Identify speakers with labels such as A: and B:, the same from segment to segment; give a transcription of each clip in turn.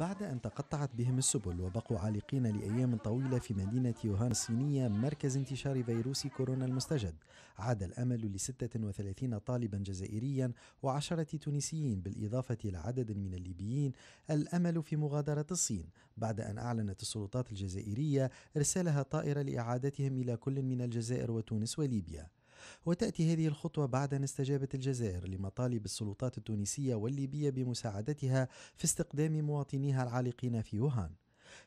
A: بعد أن تقطعت بهم السبل وبقوا عالقين لأيام طويلة في مدينة يوهان الصينية مركز انتشار فيروس كورونا المستجد عاد الأمل ل 36 طالبا جزائريا وعشرة تونسيين بالإضافة إلى عدد من الليبيين الأمل في مغادرة الصين بعد أن أعلنت السلطات الجزائرية إرسالها طائرة لإعادتهم إلى كل من الجزائر وتونس وليبيا وتأتي هذه الخطوة بعد أن استجابت الجزائر لمطالب السلطات التونسية والليبية بمساعدتها في استقدام مواطنيها العالقين في ووهان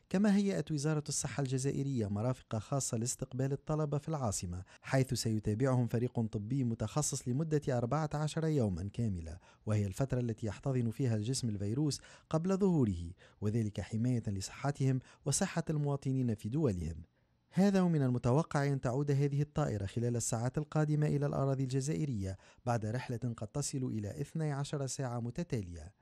A: كما هيأت وزارة الصحة الجزائرية مرافق خاصة لاستقبال الطلبة في العاصمة حيث سيتابعهم فريق طبي متخصص لمدة 14 يوما كاملة وهي الفترة التي يحتضن فيها الجسم الفيروس قبل ظهوره وذلك حماية لصحتهم وصحة المواطنين في دولهم هذا ومن المتوقع أن تعود هذه الطائرة خلال الساعات القادمة إلى الأراضي الجزائرية بعد رحلة قد تصل إلى 12 ساعة متتالية.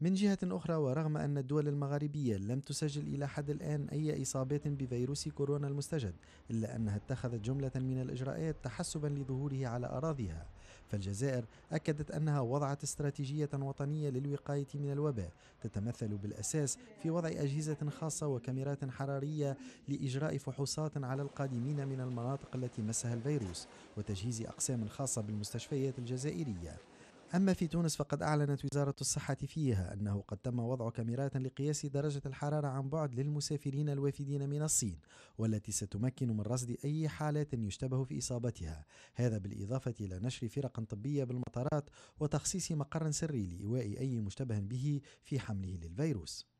A: من جهة أخرى ورغم أن الدول المغاربية لم تسجل إلى حد الآن أي إصابات بفيروس كورونا المستجد إلا أنها اتخذت جملة من الإجراءات تحسبا لظهوره على أراضيها فالجزائر أكدت أنها وضعت استراتيجية وطنية للوقاية من الوباء تتمثل بالأساس في وضع أجهزة خاصة وكاميرات حرارية لإجراء فحوصات على القادمين من المناطق التي مسها الفيروس وتجهيز أقسام خاصة بالمستشفيات الجزائرية أما في تونس فقد أعلنت وزارة الصحة فيها أنه قد تم وضع كاميرات لقياس درجة الحرارة عن بعد للمسافرين الوافدين من الصين والتي ستمكن من رصد أي حالات يشتبه في إصابتها هذا بالإضافة إلى نشر فرق طبية بالمطارات وتخصيص مقر سري لإيواء أي مشتبه به في حمله للفيروس